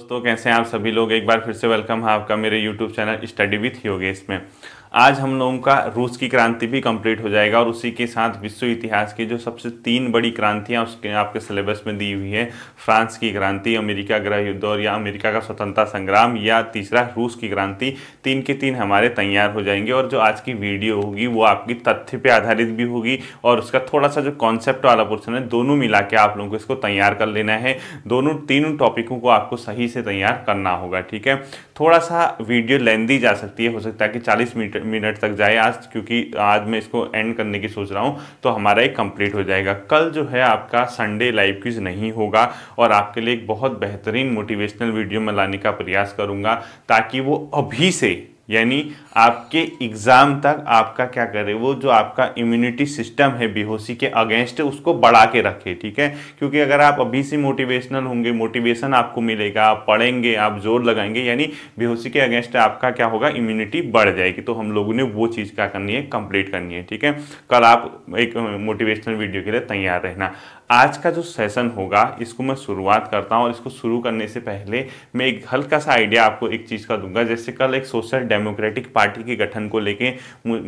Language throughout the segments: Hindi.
दोस्तों कैसे हैं आप सभी लोग एक बार फिर से वेलकम है हाँ आपका मेरे YouTube channel study with Yogesh में आज हम लोगों का रूस की क्रांति भी कंप्लीट हो जाएगा और उसी के साथ विश्व इतिहास की जो सबसे तीन बड़ी क्रांतियाँ उसके आपके सिलेबस में दी हुई है फ्रांस की क्रांति अमेरिका गृह युद्ध और या अमेरिका का स्वतंत्रता संग्राम या तीसरा रूस की क्रांति तीन के तीन हमारे तैयार हो जाएंगे और जो आज की वीडियो होगी वो आपकी तथ्य पर आधारित भी होगी और उसका थोड़ा सा जो कॉन्सेप्ट वाला पोर्सन है दोनों मिला के आप लोगों को इसको तैयार कर लेना है दोनों तीनों टॉपिकों को आपको सही से तैयार करना होगा ठीक है थोड़ा सा वीडियो लेंदी जा सकती है हो सकता है कि 40 मिनट मिनट तक जाए आज क्योंकि आज मैं इसको एंड करने की सोच रहा हूँ तो हमारा एक कंप्लीट हो जाएगा कल जो है आपका संडे लाइव क्विज नहीं होगा और आपके लिए एक बहुत बेहतरीन मोटिवेशनल वीडियो मैं लाने का प्रयास करूँगा ताकि वो अभी से यानी आपके एग्ज़ाम तक आपका क्या करे वो जो आपका इम्यूनिटी सिस्टम है बेहोशी के अगेंस्ट उसको बढ़ा के रखे ठीक है क्योंकि अगर आप अभी से मोटिवेशनल होंगे मोटिवेशन आपको मिलेगा आप पढ़ेंगे आप जोर लगाएंगे यानी बेहोशी के अगेंस्ट आपका क्या होगा इम्यूनिटी बढ़ जाएगी तो हम लोगों ने वो चीज़ क्या करनी है कंप्लीट करनी है ठीक है कल आप एक मोटिवेशनल वीडियो के लिए तैयार रहना आज का जो सेशन होगा इसको मैं शुरुआत करता हूँ और इसको शुरू करने से पहले मैं एक हल्का सा आइडिया आपको एक चीज़ का दूंगा जैसे कल एक सोशल डेमोक्रेटिक पार्टी पार्टी के गठन को लेके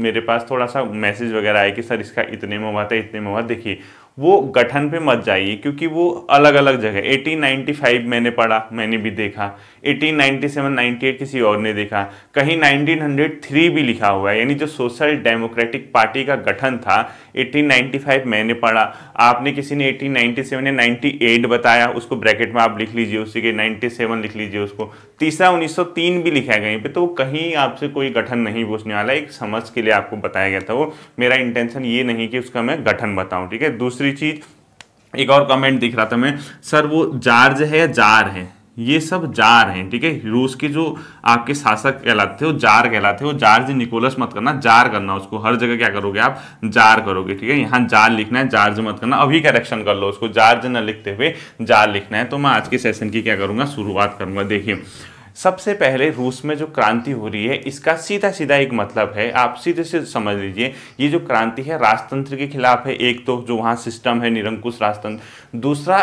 मेरे पास थोड़ा सा मैसेज वगैरह आया कि सर इसका इतने में हुआ था इतने में हुआ देखिए वो गठन पे मत जाइए क्योंकि वो अलग अलग जगह 1895 मैंने पढ़ा मैंने भी देखा 1897 98 किसी और ने देखा कहीं 1903 भी लिखा हुआ है यानी जो सोशल डेमोक्रेटिक पार्टी का गठन था 1895 मैंने पढ़ा आपने किसी ने 1897 या 98 बताया उसको ब्रैकेट में आप लिख लीजिए उसी के 97 लिख लीजिए उसको तीसरा 1903 भी लिखा गया पे तो कहीं आपसे कोई गठन नहीं पूछने वाला एक समझ के लिए आपको बताया गया था वो मेरा इंटेंशन ये नहीं कि उसका मैं गठन बताऊँ ठीक है दूसरी दूसरी चीज़ एक और कमेंट दिख रहा था मैं सर वो जार्ज है या जार है ये सब जार हैं ठीक है रूस के जो आपके शासक कहलाते थे वो जार कहलाते वो जार्ज निकोलस मत करना जार करना उसको हर जगह क्या करोगे आप जार करोगे ठीक है यहाँ जार लिखना है जार्ज मत करना अभी करेक्शन कर लो उसको जार्ज न लिखते हुए जार लिखना है तो मैं आज के सेशन की क्या करूंगा शुरुआत करूंगा देखिए सबसे पहले रूस में जो क्रांति हो रही है इसका सीधा सीधा एक मतलब है आप सीधे से समझ लीजिए ये जो क्रांति है राजतंत्र के खिलाफ है एक तो जो वहाँ सिस्टम है निरंकुश राजतंत्र दूसरा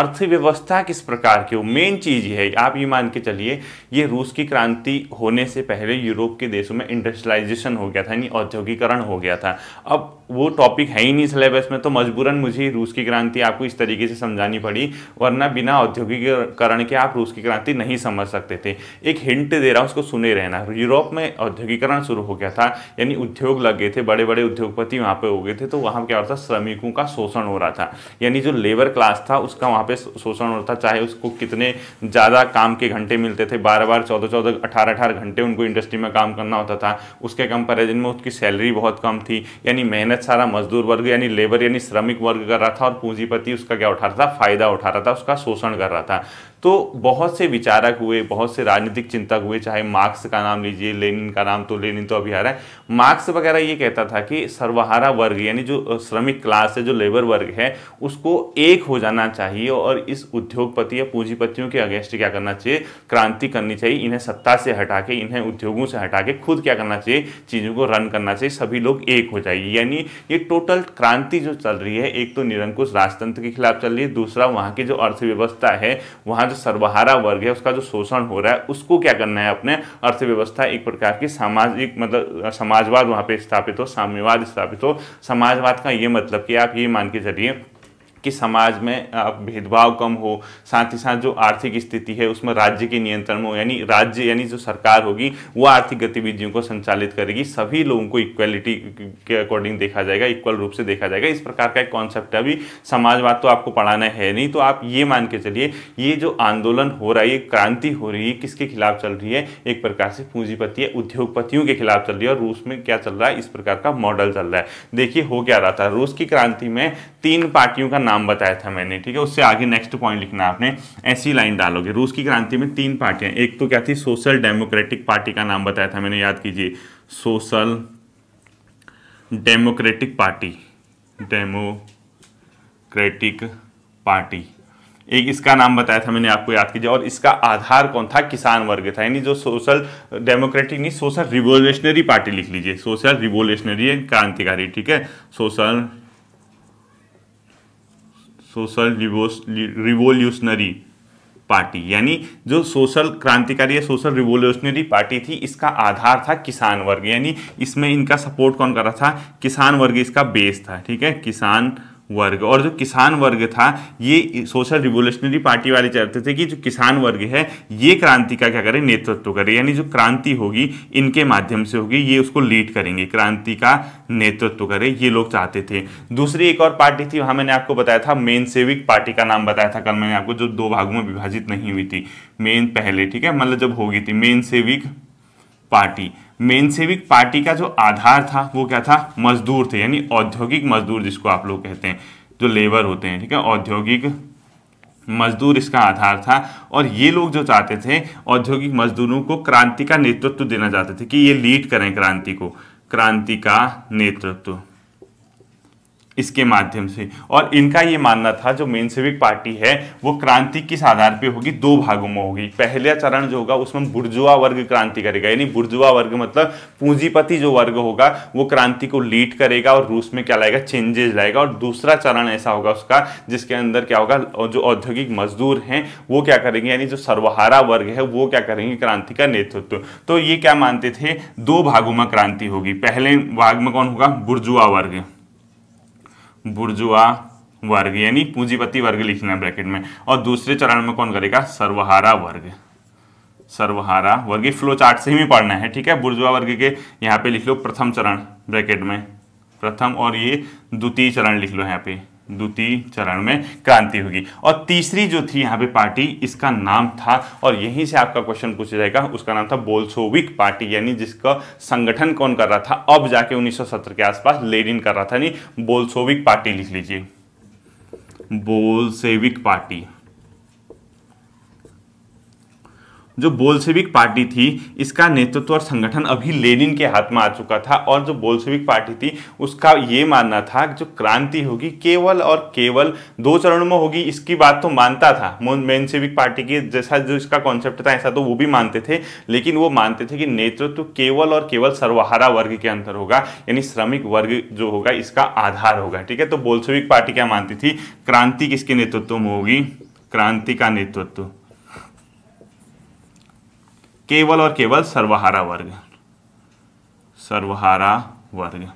अर्थव्यवस्था किस प्रकार की हो मेन चीज़ है आप ये मान के चलिए ये रूस की क्रांति होने से पहले यूरोप के देशों में इंडस्ट्रियलाइजेशन हो गया था यानी औद्योगिकरण हो गया था अब वो टॉपिक है ही नहीं सिलेबस में तो मजबूरन मुझे रूस की क्रांति आपको इस तरीके से समझानी पड़ी वरना बिना औद्योगिकरण के आप रूस की क्रांति नहीं समझ सकते थे एक हिंट दे रहा हूँ उसको सुने रहना यूरोप में औद्योगिकरण शुरू हो गया था यानी उद्योग लग गए थे बड़े बड़े उद्योगपति वहाँ पर हो गए थे तो वहाँ क्या होता था श्रमिकों का शोषण हो रहा था यानी जो लेबर क्लास था उसका वहाँ पर शोषण हो रहा था चाहे उसको कितने ज़्यादा काम के घंटे मिलते थे बार बार चौदह चौदह अठारह अठारह घंटे उनको इंडस्ट्री में काम करना होता था उसके कंपेरिजन में उसकी सैलरी बहुत कम थी यानी मेहनत शायद सारा मजदूर वर्ग यानी लेबर यानी श्रमिक वर्ग कर रहा था और पूंजीपति उसका क्या उठा रहा था फायदा उठा रहा था उसका शोषण कर रहा था तो बहुत से विचारक हुए बहुत से राजनीतिक चिंतक हुए चाहे मार्क्स का नाम लीजिए लेनिन का नाम तो लेनिन तो अभी आ रहा है मार्क्स वगैरह ये कहता था कि सर्वहारा वर्ग यानी जो श्रमिक क्लास है जो लेबर वर्ग है उसको एक हो जाना चाहिए और इस उद्योगपति या पूंजीपतियों के अगेंस्ट क्या करना चाहिए क्रांति करनी चाहिए इन्हें सत्ता से हटा के इन्हें उद्योगों से हटा के खुद क्या करना चाहिए चीज़ों को रन करना चाहिए सभी लोग एक हो जाइए यानी ये टोटल क्रांति जो चल रही है एक तो निरंकुश राजतंत्र के खिलाफ चल रही है दूसरा वहाँ की जो अर्थव्यवस्था है वहाँ जो सर्वहारा वर्ग है उसका जो शोषण हो रहा है उसको क्या करना है अपने अर्थव्यवस्था एक प्रकार की सामाजिक मतलब समाजवाद वहां पे स्थापित हो साम्यवाद स्थापित हो समाजवाद का ये मतलब कि आप ये मान के चलिए कि समाज में भेदभाव कम हो साथ ही साथ जो आर्थिक स्थिति है उसमें राज्य के नियंत्रण में हो यानी राज्य यानी जो सरकार होगी वो आर्थिक गतिविधियों को संचालित करेगी सभी लोगों को इक्वलिटी के अकॉर्डिंग देखा जाएगा इक्वल रूप से देखा जाएगा इस प्रकार का एक कॉन्सेप्ट है अभी समाजवाद तो आपको पढ़ाना है नहीं तो आप ये मान के चलिए ये जो आंदोलन हो रहा है ये क्रांति हो रही है किसके खिलाफ चल रही है एक प्रकार से पूंजीपति उद्योगपतियों के खिलाफ चल रही है और रूस में क्या चल रहा है इस प्रकार का मॉडल चल रहा है देखिए हो क्या रहा था रूस की क्रांति में तीन पार्टियों का नाम बताया था मैंने ठीक है उससे आगे नेक्स्ट पॉइंट लिखना आपने ऐसी लाइन डालोगे रूस की क्रांति में तीन पार्टियां एक तो क्या थी सोशल डेमोक्रेटिक पार्टी का नाम बताया था मैंने याद कीजिए social democratic party democratic party एक इसका नाम बताया था मैंने आपको याद कीजिए और इसका आधार कौन था किसान वर्ग था यानी जो सोशल डेमोक्रेटिक नहीं सोशल रिवोल्यूशनरी पार्टी लिख लीजिए सोशल रिवोल्यूशनरी क्रांतिकारी ठीक है सोशल सोशल रिवोल्यूशनरी पार्टी यानी जो सोशल क्रांतिकारी या सोशल रिवोल्यूशनरी पार्टी थी इसका आधार था किसान वर्ग यानी इसमें इनका सपोर्ट कौन कर रहा था किसान वर्ग इसका बेस था ठीक है किसान वर्ग और जो किसान वर्ग था ये सोशल रिवोल्यूशनरी पार्टी वाले चाहते थे कि जो किसान वर्ग है ये क्रांति का क्या करे नेतृत्व करे यानी जो क्रांति होगी इनके माध्यम से होगी ये उसको लीड करेंगे क्रांति का नेतृत्व करे ये लोग चाहते थे दूसरी एक और पार्टी थी वहाँ मैंने आपको बताया था मेन सेविक पार्टी का नाम बताया था कल मैंने आपको जो दो भागों में विभाजित नहीं हुई थी मेन पहले ठीक है मतलब जब होगी थी Menshevik party Menshevik party का जो आधार था वो क्या था मजदूर थे यानी औद्योगिक मजदूर जिसको आप लोग कहते हैं जो लेबर होते हैं ठीक है औद्योगिक मजदूर इसका आधार था और ये लोग जो चाहते थे औद्योगिक मजदूरों को क्रांति का नेतृत्व देना चाहते थे कि ये लीड करें क्रांति को क्रांति का नेतृत्व इसके माध्यम से और इनका ये मानना था जो मेन सिविक पार्टी है वो क्रांति किस आधार पे होगी दो भागों में होगी पहला चरण जो होगा उसमें बुर्जुआ वर्ग क्रांति करेगा यानी बुर्जुआ वर्ग मतलब पूंजीपति जो वर्ग होगा वो क्रांति को लीड करेगा और रूस में क्या लाएगा चेंजेस लाएगा और दूसरा चरण ऐसा होगा उसका जिसके अंदर क्या होगा जो औद्योगिक मजदूर हैं वो क्या करेंगे यानी जो सर्वहारा वर्ग है वो क्या करेंगे क्रांति का नेतृत्व तो ये क्या मानते थे दो भागों में क्रांति होगी पहले भाग में कौन होगा बुर्जुआ वर्ग बुर्जुआ वर्ग यानी पूंजीपति वर्ग लिखना है ब्रैकेट में और दूसरे चरण में कौन करेगा सर्वहारा वर्ग सर्वहारा वर्ग फ्लो चार्ट से ही पढ़ना है ठीक है बुर्जुआ वर्ग के यहाँ पे लिख लो प्रथम चरण ब्रैकेट में प्रथम और ये द्वितीय चरण लिख लो यहाँ पे द्वितीय चरण में क्रांति होगी और तीसरी जो थी यहाँ पे पार्टी इसका नाम था और यहीं से आपका क्वेश्चन पूछा जाएगा उसका नाम था बोल्सोविक पार्टी यानी जिसका संगठन कौन कर रहा था अब जाके 1970 के आसपास लेनिन कर रहा था यानी बोल्सोविक पार्टी लिख लीजिए बोल्सेविक पार्टी जो बोल्सेविक पार्टी थी इसका नेतृत्व और संगठन अभी लेनिन के हाथ में आ चुका था और जो बोल्सेविक पार्टी थी उसका ये मानना था जो क्रांति होगी केवल और केवल दो चरणों में होगी इसकी बात तो मानता था मेनसेविक पार्टी के जैसा जो इसका कॉन्सेप्ट था ऐसा तो वो भी मानते थे लेकिन वो मानते थे कि नेतृत्व तो केवल और केवल सर्वहारा वर्ग के अंतर होगा यानी श्रमिक वर्ग जो होगा इसका आधार होगा ठीक है तो बोल्सेविक पार्टी क्या मानती थी क्रांति किसके नेतृत्व में होगी क्रांति का नेतृत्व केवल और केवल सर्वहारा वर्ग सर्वहारा वर्ग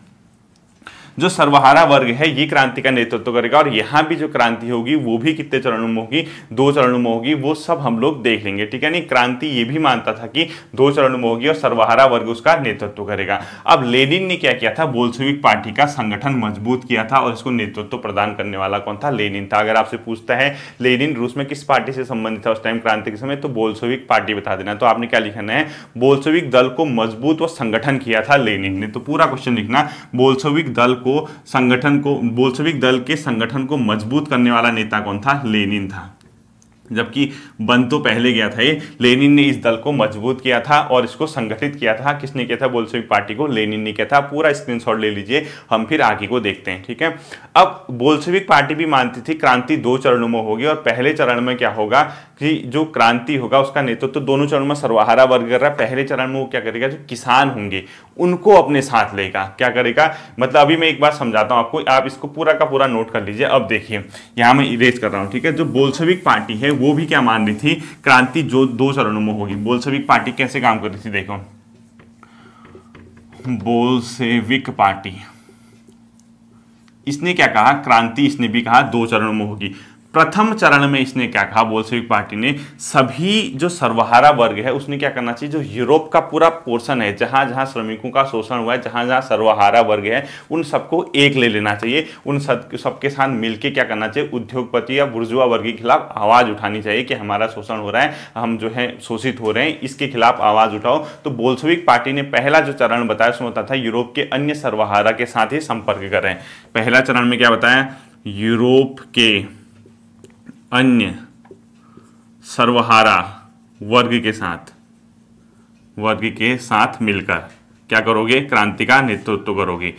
जो सर्वहारा वर्ग है ये क्रांति का नेतृत्व करेगा और यहाँ भी जो क्रांति होगी वो भी कितने चरणों में होगी दो चरणों में होगी वो सब हम लोग देख लेंगे ठीक है नहीं क्रांति ये भी मानता था कि दो चरणों में होगी और सर्वहारा वर्ग उसका नेतृत्व करेगा अब लेनिन ने क्या किया था बोल्सविक पार्टी का संगठन मजबूत किया था और इसको नेतृत्व प्रदान करने वाला कौन था लेनिन था अगर आपसे पूछता है लेनिन रूस में किस पार्टी से संबंधित था उस टाइम क्रांति के समय तो बोल्सोविक पार्टी बता देना तो आपने क्या लिखना है बोल्सोविक दल को मजबूत व संगठन किया था लेनिन ने तो पूरा क्वेश्चन लिखना बोल्सोविक दल को संगठन को बोल्सविक दल के संगठन को मजबूत करने वाला नेता कौन था लेनिन था जबकि बन तो पहले गया था ये लेनिन ने इस दल को मजबूत किया था और इसको संगठित किया था किसने किया था बोल्सविक पार्टी को लेनिन ने किया था पूरा स्क्रीनशॉट ले लीजिए हम फिर आगे को देखते हैं ठीक है अब बोल्सविक पार्टी भी मानती थी क्रांति दो चरणों में होगी और पहले चरण में क्या होगा कि जो क्रांति होगा उसका नेतृत्व तो दोनों चरणों में सर्वहारा वर्ग कर रहा है पहले चरण में वो क्या करेगा जो किसान होंगे उनको अपने साथ लेगा क्या करेगा मतलब अभी मैं एक बार समझाता हूँ आपको आप इसको पूरा का पूरा नोट कर लीजिए अब देखिए यहाँ मैं इरेज कर रहा हूँ ठीक है जो बोल्सविक पार्टी है वो भी क्या मान रही थी क्रांति जो दो चरणों में होगी बोल्सविक पार्टी कैसे काम कर रही थी देखो बोल्सेविक पार्टी इसने क्या कहा क्रांति इसने भी कहा दो चरणों में होगी प्रथम चरण में इसने क्या कहा बोल्सविक पार्टी ने सभी जो सर्वहारा वर्ग है उसने क्या करना चाहिए जो यूरोप का पूरा पोर्शन है जहां जहां श्रमिकों का शोषण हुआ है जहां जहां सर्वहारा वर्ग है उन सबको एक ले लेना चाहिए उन सब सबके साथ मिलके क्या करना चाहिए उद्योगपति या बुर्जुआ वर्ग के खिलाफ आवाज उठानी चाहिए कि हमारा शोषण हो रहा है हम जो है शोषित हो रहे हैं इसके खिलाफ आवाज उठाओ तो बोल्सविक पार्टी ने पहला जो चरण बताया उसमें बताया था यूरोप के अन्य सर्वहारा के साथ ही संपर्क करें पहला चरण में क्या बताया यूरोप के अन्य सर्वहारा वर्ग के साथ वर्ग के साथ मिलकर क्या करोगे क्रांति का नेतृत्व करोगे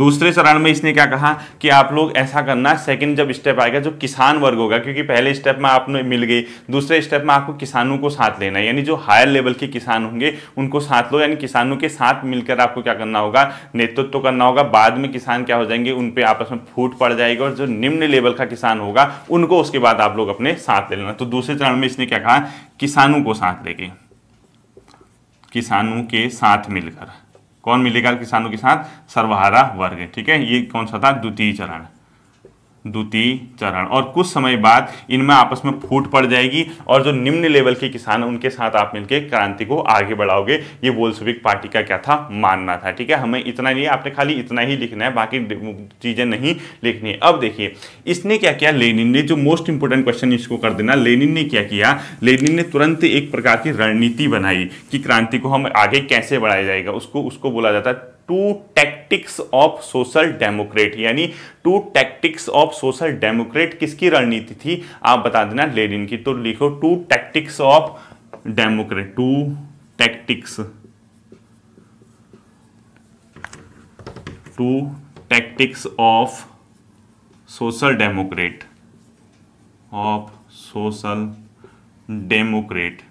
दूसरे चरण में इसने क्या कहा कि आप लोग ऐसा करना सेकंड जब स्टेप आएगा जो किसान वर्ग होगा क्योंकि पहले स्टेप में आपने मिल गई दूसरे स्टेप में आपको किसानों को साथ लेना यानी जो हायर लेवल के किसान होंगे उनको साथ लो यानी किसानों के साथ मिलकर आपको क्या करना होगा नेतृत्व करना होगा बाद में किसान क्या हो जाएंगे उन पर आपस में फूट पड़ जाएगी और जो निम्न लेवल का किसान होगा उनको उसके बाद आप लोग अपने साथ ले लेना तो दूसरे चरण में इसने क्या कहा किसानों को साथ लेके किसानों के साथ मिलकर कौन मिलेगा किसानों के साथ सर्वहारा वर्ग ठीक है ये कौन सा था द्वितीय चरण द्वितीय चरण और कुछ समय बाद इनमें आपस में फूट पड़ जाएगी और जो निम्न लेवल के किसान हैं उनके साथ आप मिलकर क्रांति को आगे बढ़ाओगे ये बोल्सविक पार्टी का क्या था मानना था ठीक है हमें इतना नहीं आपने खाली इतना ही लिखना है बाकी चीज़ें नहीं लिखनी है अब देखिए इसने क्या किया लेनिन ने जो मोस्ट इंपोर्टेंट क्वेश्चन इसको कर देना लेनिन ने क्या किया लेनिन ने तुरंत एक प्रकार की रणनीति बनाई कि क्रांति को हम आगे कैसे बढ़ाया जाएगा उसको उसको बोला जाता है two tactics of social democrat यानी two tactics of social democrat किसकी रणनीति थी आप बता देना लेनिन की तो लिखो two tactics of democrat two tactics two tactics of social democrat of social democrat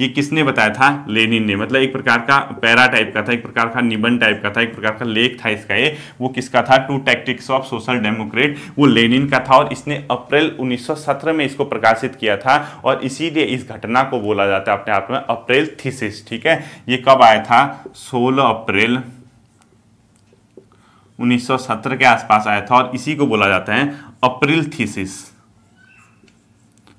ये किसने बताया था लेनिन ने मतलब एक प्रकार का पैरा टाइप का था एक प्रकार का निबन टाइप का था एक प्रकार का लेख था इसका ये वो किसका था two tactics of social democrat वो लेनिन का था और इसने अप्रैल 1917 में इसको प्रकाशित किया था और इसीलिए इस घटना को बोला जाता है अपने आप में अप्रैल थीसिस ठीक है ये कब आया था सोलह अप्रैल 1917 के आसपास आया था और इसी को बोला जाता है अप्रैल थीसिस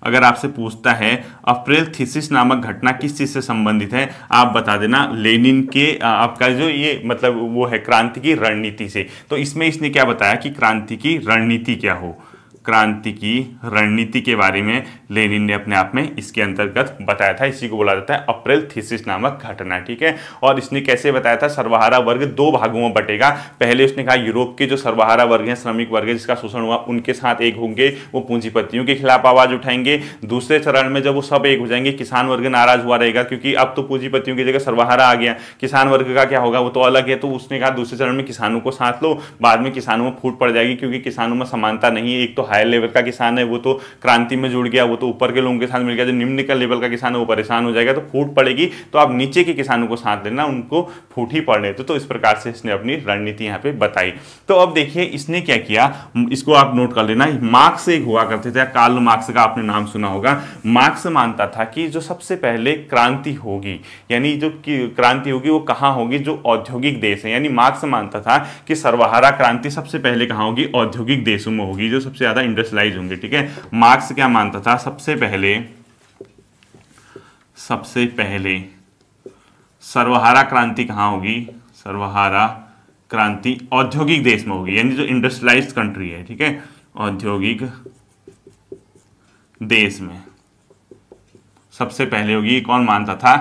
अगर आपसे पूछता है अप्रैल थीसिस नामक घटना किस चीज़ से संबंधित है आप बता देना लेनिन के आपका जो ये मतलब वो है क्रांति की रणनीति से तो इसमें इसने क्या बताया कि क्रांति की रणनीति क्या हो क्रांति की रणनीति के बारे में लेनिन ने अपने आप में इसके अंतर्गत बताया था इसी को बोला जाता है अप्रैल थीसिस नामक घटना ठीक है और इसने कैसे बताया था सर्वहारा वर्ग दो भागों में बटेगा पहले उसने कहा यूरोप के जो सर्वहारा वर्ग हैं श्रमिक वर्ग है जिसका शोषण हुआ उनके साथ एक होंगे वो पूंजीपतियों के खिलाफ आवाज उठाएंगे दूसरे चरण में जब वो सब एक हो जाएंगे किसान वर्ग नाराज हुआ रहेगा क्योंकि अब तो पूंजीपतियों की जगह सर्वहारा आ गया किसान वर्ग का क्या होगा वो तो अलग है तो उसने कहा दूसरे चरण में किसानों को साथ लो बाद में किसानों में फूट पड़ जाएगी क्योंकि किसानों में समानता नहीं है एक तो हायर लेवल का किसान है वो तो क्रांति में जुड़ गया वो तो ऊपर के लोगों के साथ मिल गया जो निम्न का लेवल का किसान है वो परेशान हो जाएगा तो फूट पड़ेगी तो आप नीचे के किसानों को साथ लेना उनको फूट ही पड़ने तो, तो इस प्रकार से इसने अपनी रणनीति यहाँ पे बताई तो अब देखिए इसने क्या किया इसको आप नोट कर लेना मार्क्स एक हुआ करते थे कार्ल मार्क्स का आपने नाम सुना होगा मार्क्स मानता था कि जो सबसे पहले क्रांति होगी यानी जो क्रांति होगी वो कहाँ होगी जो औद्योगिक देश है यानी मार्क्स मानता था कि सर्वहारा क्रांति सबसे पहले कहाँ होगी औद्योगिक देशों में होगी जो सबसे ज़्यादा इंडस्ट्रियलाइज होंगे ठीक है मार्क्स क्या मानता था सबसे पहले सबसे पहले सर्वहारा क्रांति कहाँ होगी सर्वहारा क्रांति औद्योगिक देश में होगी यानी जो इंडस्ट्रियलाइज्ड कंट्री है ठीक है औद्योगिक देश में सबसे पहले होगी कौन मानता था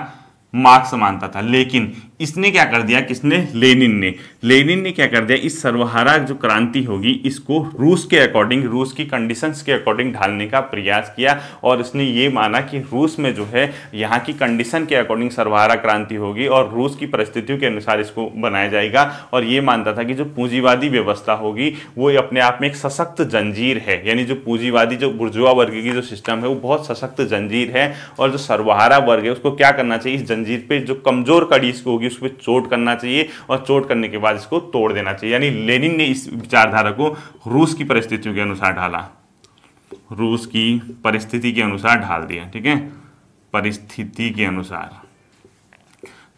मार्क्स मानता था लेकिन इसने क्या कर दिया किसने लेनिन ने लेनिन ने क्या कर दिया इस सर्वहारा जो क्रांति होगी इसको रूस के अकॉर्डिंग रूस की कंडीशंस के अकॉर्डिंग ढालने का प्रयास किया और इसने ये माना कि रूस में जो है यहाँ की कंडीशन के अकॉर्डिंग सर्वहारा क्रांति होगी और रूस की परिस्थितियों के अनुसार इसको बनाया जाएगा और ये मानता था कि जो पूंजीवादी व्यवस्था होगी वो अपने आप में एक सशक्त जंजीर है यानी जो पूंजीवादी जो बुर्जुआ वर्ग की जो सिस्टम है वो बहुत सशक्त जंजीर है और जो सर्वहारा वर्ग है उसको क्या करना चाहिए इस जंजीर पर जो कमजोर कड़ी इसको होगी होगी उस पर चोट करना चाहिए और चोट करने के बाद इसको तोड़ देना चाहिए यानी लेनिन ने इस विचारधारा को रूस की परिस्थितियों के अनुसार ढाला रूस की परिस्थिति के अनुसार ढाल दिया ठीक है परिस्थिति के अनुसार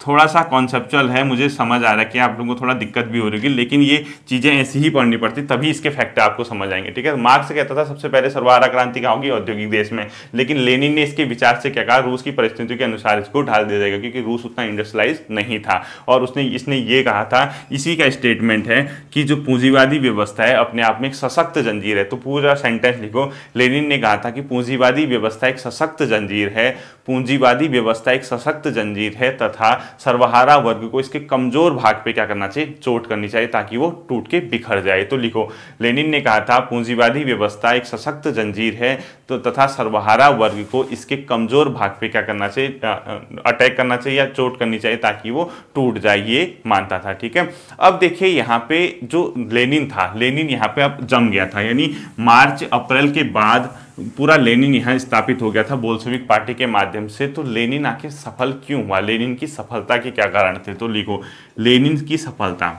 थोड़ा सा कॉन्सेप्चुअल है मुझे समझ आ रहा है कि आप लोगों को थोड़ा दिक्कत भी हो रही होगी लेकिन ये चीज़ें ऐसी ही पढ़नी पड़ती तभी इसके फैक्ट आपको समझ आएंगे ठीक है मार्क्स कहता था सबसे पहले सर्वारा क्रांति कहाँ होगी औद्योगिक देश में लेकिन लेनिन ने इसके विचार से क्या कहा रूस की परिस्थितियों के अनुसार इसको ढाल दिया जाएगा क्योंकि रूस उतना इंडस्ट्रलाइज नहीं था और उसने इसने ये कहा था इसी का स्टेटमेंट है कि जो पूंजीवादी व्यवस्था है अपने आप में एक सशक्त जंजीर है तो पूरा सेंटेंस लिखो लेनिन ने कहा था कि पूंजीवादी व्यवस्था एक सशक्त जंजीर है पूंजीवादी व्यवस्था एक सशक्त जंजीर है तथा सर्वहारा वर्ग को इसके कमजोर भाग पे क्या करना चाहिए चोट करनी चाहिए ताकि वो टूट के बिखर जाए तो लिखो लेनिन ने कहा था पूंजीवादी व्यवस्था एक सशक्त जंजीर है तो तथा सर्वहारा वर्ग को इसके कमजोर भाग पे क्या करना चाहिए अटैक करना चाहिए या चोट करनी चाहिए ताकि वो टूट जाए ये मानता था ठीक है अब देखिए यहाँ पे जो लेनिन था लेनिन यहाँ पे अब जम गया था यानी मार्च अप्रैल के बाद पूरा लेनिन यहाँ स्थापित हो गया था बोल्सोविक पार्टी के माध्यम से तो लेनिन आखिर सफल क्यों हुआ लेनिन की सफलता के क्या कारण थे तो लिखो लेनिन की सफलता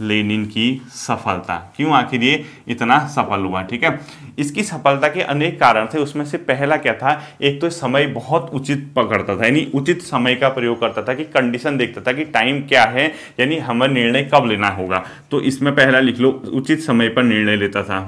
लेनिन की सफलता क्यों आखिर ये इतना सफल हुआ ठीक है इसकी सफलता के अनेक कारण थे उसमें से पहला क्या था एक तो समय बहुत उचित पकड़ता था यानी उचित समय का प्रयोग करता था कि कंडीशन देखता था कि टाइम क्या है यानी हमें निर्णय कब लेना होगा तो इसमें पहला लिख लो उचित समय पर निर्णय लेता था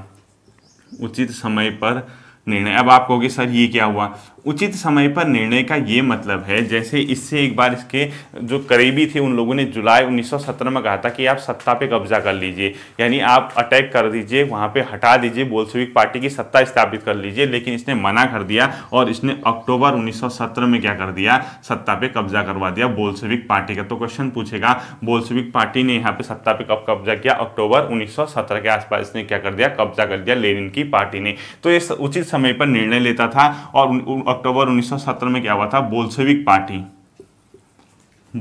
उचित समय पर निर्णय अब आप कहोगे सर ये क्या हुआ उचित समय पर निर्णय का ये मतलब है जैसे इससे एक बार इसके जो करीबी थे उन लोगों ने जुलाई 1917 में कहा था कि आप सत्ता पे कब्जा कर लीजिए यानी आप अटैक कर दीजिए वहाँ पे हटा दीजिए बोल्सविक पार्टी की सत्ता स्थापित कर लीजिए लेकिन इसने मना कर दिया और इसने अक्टूबर 1917 में क्या कर दिया सत्ता पे कब्जा करवा दिया बोल्सविक पार्टी का तो क्वेश्चन पूछेगा बोल्सविक पार्टी ने यहाँ पर सत्ता पर कब कब्जा किया अक्टूबर उन्नीस के आसपास इसने क्या कर दिया कब्जा कर दिया लेनिन की पार्टी ने तो ये उचित समय पर निर्णय लेता था और अक्टूबर 1917 में क्या हुआ था बोल्सेविक पार्टी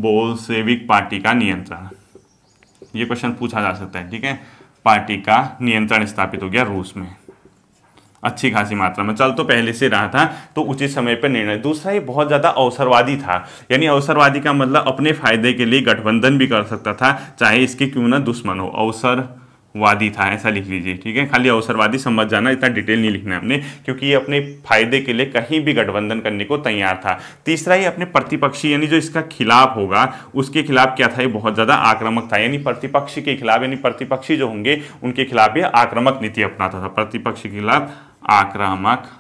बोल्सेविक पार्टी का नियंत्रण ये क्वेश्चन पूछा जा सकता है ठीक है पार्टी का नियंत्रण स्थापित हो गया रूस में अच्छी खासी मात्रा में चल तो पहले से रहा था तो उचित समय पर निर्णय दूसरा ये बहुत ज़्यादा अवसरवादी था यानी अवसरवादी का मतलब अपने फायदे के लिए गठबंधन भी कर सकता था चाहे इसके क्यों ना दुश्मन हो अवसर वादी था ऐसा लिख लीजिए ठीक है खाली अवसरवादी समझ जाना इतना डिटेल नहीं लिखना है हमने क्योंकि ये अपने फायदे के लिए कहीं भी गठबंधन करने को तैयार था तीसरा ये अपने प्रतिपक्षी यानी जो इसका खिलाफ होगा उसके खिलाफ क्या था ये बहुत ज़्यादा आक्रामक था यानी प्रतिपक्षी के खिलाफ यानी प्रतिपक्षी जो होंगे उनके खिलाफ ये आक्रामक नीति अपनाता था प्रतिपक्ष के खिलाफ आक्रामक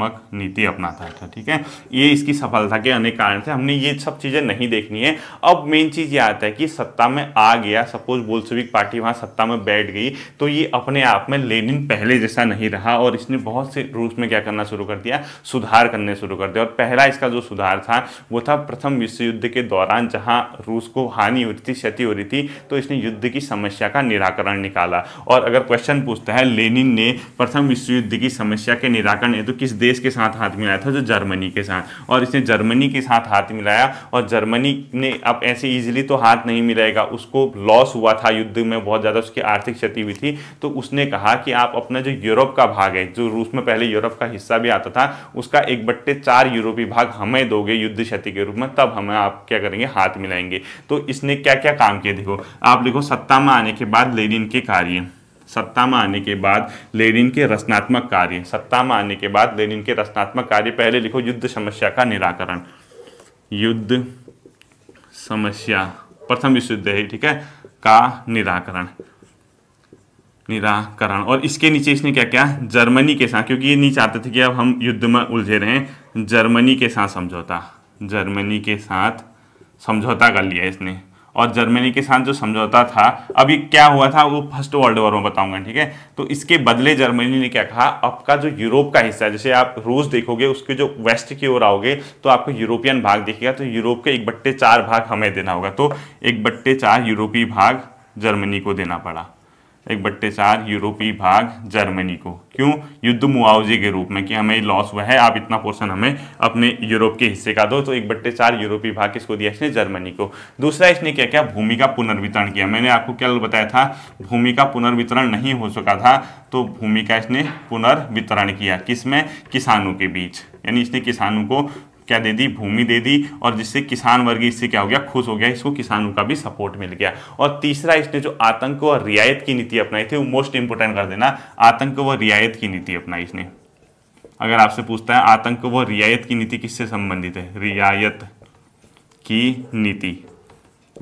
मक नीति अपनाता था ठीक है ये इसकी सफलता के अनेक कारण थे हमने ये सब चीज़ें नहीं देखनी है अब मेन चीज़ ये आता है कि सत्ता में आ गया सपोज बोल्सविक पार्टी वहाँ सत्ता में बैठ गई तो ये अपने आप में लेनिन पहले जैसा नहीं रहा और इसने बहुत से रूस में क्या करना शुरू कर दिया सुधार करने शुरू कर दिया और पहला इसका जो सुधार था वो था प्रथम विश्व युद्ध के दौरान जहाँ रूस को हानि हो रही थी क्षति हो रही थी तो इसने युद्ध की समस्या का निराकरण निकाला और अगर क्वेश्चन पूछता है लेनिन ने प्रथम विश्व युद्ध की समस्या के निराकरण हेतु तो किस देश के साथ हाथ मिलाया था जो जर्मनी के साथ और इसने जर्मनी के साथ हाथ मिलाया और जर्मनी ने अब ऐसे ईजिली तो हाथ नहीं मिलाएगा उसको लॉस हुआ था युद्ध में बहुत ज़्यादा उसकी आर्थिक क्षति हुई थी तो उसने कहा कि आप अपना जो यूरोप का भाग है जो रूस में पहले यूरोप का हिस्सा भी आता था उसका एक बट्टे चार यूरोपीय भाग हमें दोगे युद्ध क्षति के रूप में तब हमें आप क्या करेंगे हाथ मिलाएंगे तो इसने क्या क्या काम किए देखो आप देखो सत्ता में आने के बाद लेनिन के कार्य सत्ता में आने के बाद लेनिन के रचनात्मक कार्य सत्ता में आने के बाद लेनिन के रचनात्मक कार्य पहले लिखो युद्ध समस्या का निराकरण युद्ध समस्या प्रथम विश्व युद्ध है ठीक है का निराकरण निराकरण और इसके नीचे इसने क्या क्या जर्मनी के साथ क्योंकि ये नहीं चाहते थे कि अब हम युद्ध में उलझे रहे जर्मनी के साथ समझौता जर्मनी के साथ समझौता कर लिया इसने और जर्मनी के साथ जो समझौता था अभी क्या हुआ था वो फर्स्ट वर्ल्ड वॉर में बताऊंगा ठीक है तो इसके बदले जर्मनी ने क्या कहा आपका जो यूरोप का हिस्सा है जैसे आप रूस देखोगे उसके जो वेस्ट की ओर आओगे तो आपको यूरोपियन भाग देखेगा तो यूरोप के एक बट्टे चार भाग हमें देना होगा तो एक बट्टे चार यूरोपीय भाग जर्मनी को देना पड़ा एक बट्टे चार यूरोपीय भाग जर्मनी को क्यों युद्ध मुआवजे के रूप में कि हमें लॉस हुआ है आप इतना पोर्शन हमें अपने यूरोप के हिस्से का दो तो एक बट्टे चार यूरोपीय भाग किसको दिया इसने जर्मनी को दूसरा इसने क्या क्या भूमि का पुनर्वितरण किया मैंने आपको क्या बताया था भूमि का पुनर्वितरण नहीं हो सका था तो भूमि का इसने पुनर्वितरण किया किसमें किसानों के बीच यानी इसने किसानों को क्या दे दी भूमि दे दी और जिससे किसान वर्ग इससे क्या हो गया खुश हो गया इसको किसानों का भी सपोर्ट मिल गया और तीसरा इसने जो आतंक और रियायत की नीति अपनाई थी वो मोस्ट इंपोर्टेंट कर देना आतंक व रियायत की नीति अपनाई इसने अगर आपसे पूछता है आतंक व रियायत की नीति किससे संबंधित है रियायत की नीति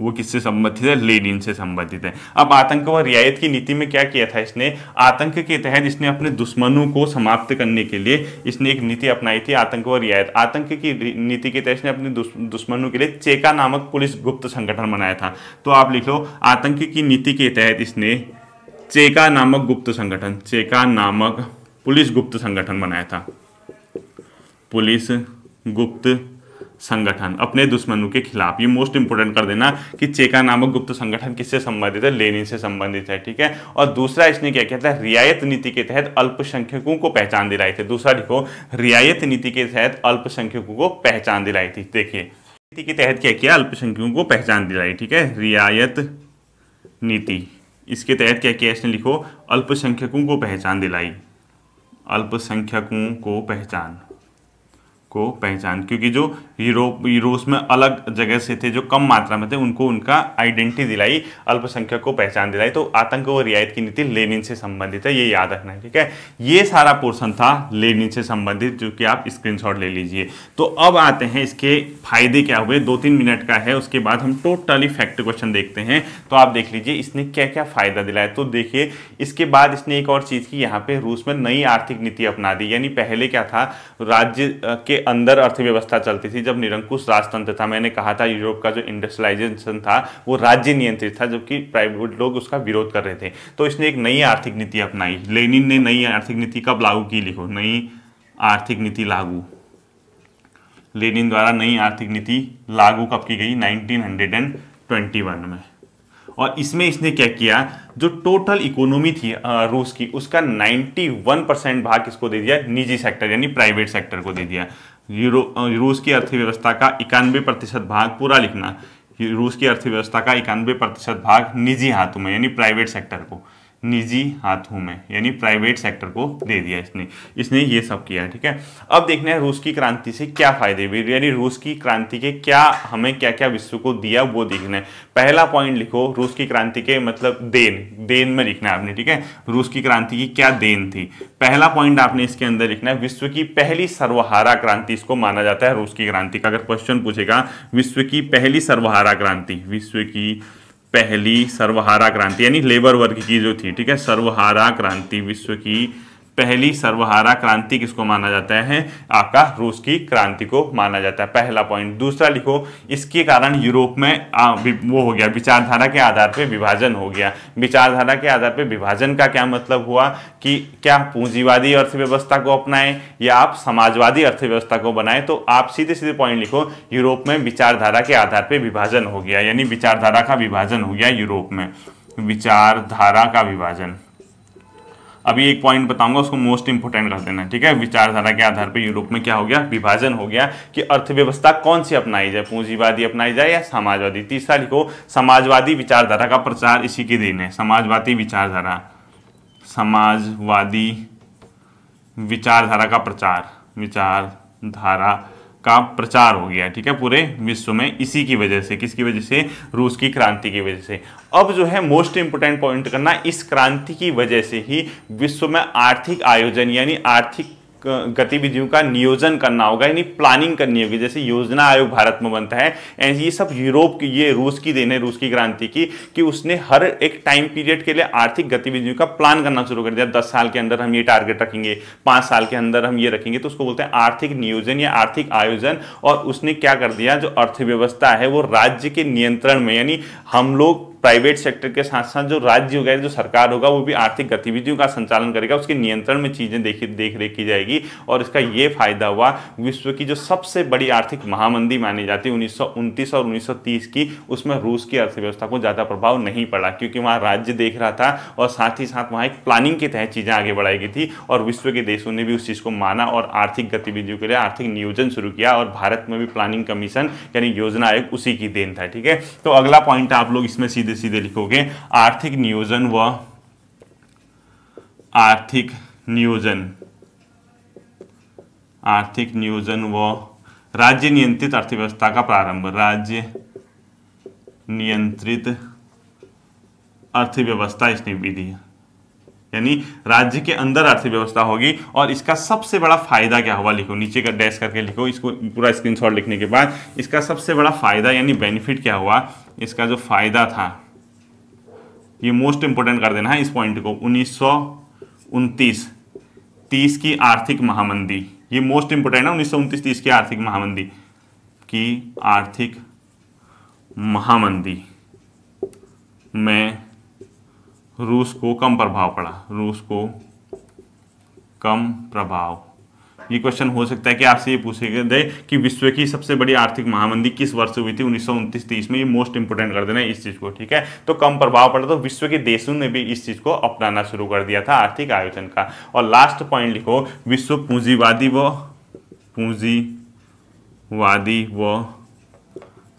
वो किससे संबंधित है लेनिन से संबंधित है अब आतंक व रियायत की नीति में क्या किया था इसने आतंक के तहत इसने अपने दुश्मनों को समाप्त करने के लिए इसने एक नीति अपनाई थी आतंक व रियायत आतंक की नीति के तहत इसने अपने दुश्मनों के लिए चेका नामक पुलिस गुप्त संगठन बनाया था तो आप लिख लो आतंक की नीति के तहत इसने चेका नामक गुप्त संगठन चेका नामक पुलिस गुप्त संगठन बनाया था पुलिस गुप्त संगठन अपने दुश्मनों के खिलाफ ये मोस्ट इंपोर्टेंट कर देना कि चेका नामक गुप्त संगठन किससे संबंधित है लेनिन से संबंधित है ठीक है और दूसरा इसने क्या किया था रियायत नीति के तहत अल्पसंख्यकों को पहचान दिलाई थी दूसरा देखो रियायत नीति के तहत अल्पसंख्यकों को पहचान दिलाई थी देखिए नीति के तहत क्या किया अल्पसंख्यकों को पहचान दिलाई ठीक है रियायत नीति इसके तहत क्या किया इसने लिखो अल्पसंख्यकों को पहचान दिलाई अल्पसंख्यकों को पहचान को पहचान क्योंकि जो यूरोप हीरोज में अलग जगह से थे जो कम मात्रा में थे उनको उनका आइडेंटिटी दिलाई अल्पसंख्यक को पहचान दिलाई तो आतंक व रियायत की नीति लेनिन से संबंधित है ये याद रखना है ठीक है ये सारा पोर्सन था लेनिन से संबंधित जो कि आप स्क्रीनशॉट ले लीजिए तो अब आते हैं इसके फायदे क्या हुए दो तीन मिनट का है उसके बाद हम टोटली फैक्ट क्वेश्चन देखते हैं तो आप देख लीजिए इसने क्या क्या फायदा दिलाया तो देखिए इसके बाद इसने एक और चीज़ की यहाँ पे रूस में नई आर्थिक नीति अपना दी यानी पहले क्या था राज्य के अंदर अर्थव्यवस्था चलती थी जब निरंकुश राजतंत्र था मैंने कहा था यूरोप का जो इंडस्ट्रियलाइजेशन था वो राज्य नियंत्रित था जबकि प्राइवेट लोग उसका विरोध कर रहे थे तो इसने एक नई आर्थिक नीति अपनाई लेनिन ने नई आर्थिक नीति कब लागू की लिखो नई आर्थिक नीति लागू लेनिन द्वारा नई आर्थिक नीति लागू कब की गई 1921 में और इसमें इसने क्या किया जो टोटल इकोनॉमी थी रूस की उसका 91 परसेंट भाग किसको दे दिया निजी सेक्टर यानी प्राइवेट सेक्टर को दे दिया यूरो रूस की अर्थव्यवस्था का इक्यानवे प्रतिशत भाग पूरा लिखना रूस की अर्थव्यवस्था का इक्यानवे प्रतिशत भाग निजी हाथों में यानी प्राइवेट सेक्टर को निजी हाथों में यानी प्राइवेट सेक्टर को दे दिया इसने इसने ये सब किया ठीक है अब देखना है रूस की क्रांति से क्या फायदे हुए यानी रूस की क्रांति के क्या हमें क्या क्या विश्व को दिया वो देखना है पहला पॉइंट लिखो रूस की क्रांति के मतलब देन देन में लिखना है आपने ठीक है रूस की क्रांति की क्या देन थी पहला पॉइंट आपने इसके अंदर लिखना है विश्व की पहली सर्वहारा क्रांति इसको माना जाता है रूस की क्रांति का अगर क्वेश्चन पूछेगा विश्व की पहली सर्वहारा क्रांति विश्व की पहली सर्वहारा क्रांति यानी लेबर वर्ग की जो थी ठीक है सर्वहारा क्रांति विश्व की पहली सर्वहारा क्रांति किसको माना जाता है आपका रूस की क्रांति को माना जाता है पहला पॉइंट दूसरा लिखो इसके कारण यूरोप में आ, वो हो गया विचारधारा के आधार पर विभाजन हो गया विचारधारा के आधार पर विभाजन का क्या मतलब हुआ कि क्या पूंजीवादी अर्थव्यवस्था को अपनाएं या आप समाजवादी अर्थव्यवस्था को बनाएं तो आप सीधे सीधे पॉइंट लिखो यूरोप में विचारधारा के आधार पर विभाजन हो गया यानी विचारधारा का विभाजन हो गया यूरोप में विचारधारा का विभाजन अभी एक पॉइंट बताऊंगा उसको मोस्ट इंपोर्टेंट कर देना ठीक है विचारधारा के आधार पर यूरोप में क्या हो गया विभाजन हो गया कि अर्थव्यवस्था कौन सी अपनाई जाए पूंजीवादी अपनाई जाए या समाजवादी तीसरा लिखो समाजवादी विचारधारा का प्रचार इसी के दिन है समाजवादी विचारधारा समाजवादी विचारधारा का प्रचार विचारधारा का प्रचार हो गया ठीक है पूरे विश्व में इसी की वजह से किसकी वजह से रूस की क्रांति की वजह से अब जो है मोस्ट इंपोर्टेंट पॉइंट करना इस क्रांति की वजह से ही विश्व में आर्थिक आयोजन यानी आर्थिक गतिविधियों का नियोजन करना होगा यानी प्लानिंग करनी होगी जैसे योजना आयोग भारत में बनता है ये सब यूरोप की ये रूस की देन है रूस की क्रांति की कि उसने हर एक टाइम पीरियड के लिए आर्थिक गतिविधियों का प्लान करना शुरू कर दिया दस साल के अंदर हम ये टारगेट रखेंगे पाँच साल के अंदर हम ये रखेंगे तो उसको बोलते हैं आर्थिक नियोजन या आर्थिक आयोजन और उसने क्या कर दिया जो अर्थव्यवस्था है वो राज्य के नियंत्रण में यानी हम लोग प्राइवेट सेक्टर के साथ साथ जो राज्य होगा जो सरकार होगा वो भी आर्थिक गतिविधियों का संचालन करेगा उसके नियंत्रण में चीज़ें देखी देख रेख की जाएगी और इसका ये फायदा हुआ विश्व की जो सबसे बड़ी आर्थिक महामंदी मानी जाती है उन्नीस और 1930 की उसमें रूस की अर्थव्यवस्था को ज़्यादा प्रभाव नहीं पड़ा क्योंकि वहां राज्य देख रहा था और साथ ही साथ वहां एक प्लानिंग के तहत चीज़ें आगे बढ़ाई गई थी और विश्व के देशों ने भी उस चीज़ को माना और आर्थिक गतिविधियों के लिए आर्थिक नियोजन शुरू किया और भारत में भी प्लानिंग कमीशन यानी योजना आयोग उसी की देन था ठीक है तो अगला पॉइंट आप लोग इसमें सीधे सीधे सीधे लिखोगे आर्थिक नियोजन व आर्थिक नियोजन आर्थिक नियोजन व राज्य नियंत्रित अर्थव्यवस्था का प्रारंभ राज्य नियंत्रित अर्थव्यवस्था इसने विधि यानी राज्य के अंदर अर्थव्यवस्था होगी और इसका सबसे बड़ा फायदा क्या हुआ लिखो नीचे का डैश करके लिखो इसको पूरा स्क्रीनशॉट लिखने के बाद इसका सबसे बड़ा फायदा यानी बेनिफिट क्या हुआ इसका जो फायदा था ये मोस्ट इंपोर्टेंट कर देना है इस पॉइंट को उन्नीस सौ तीस की आर्थिक महामंदी ये मोस्ट इंपोर्टेंट है उन्नीस सौ उनतीस तीस की आर्थिक महामंदी की आर्थिक महामंदी में रूस को कम प्रभाव पड़ा रूस को कम प्रभाव ये क्वेश्चन हो सकता है कि आपसे ये पूछे गए कि विश्व की सबसे बड़ी आर्थिक महामंदी किस वर्ष हुई थी उन्नीस सौ में ये मोस्ट इंपोर्टेंट कर देना इस चीज़ को ठीक है तो कम प्रभाव पड़ा तो विश्व के देशों ने भी इस चीज़ को अपनाना शुरू कर दिया था आर्थिक आयोजन का और लास्ट पॉइंट लिखो विश्व पूंजीवादी व पूंजीवादी व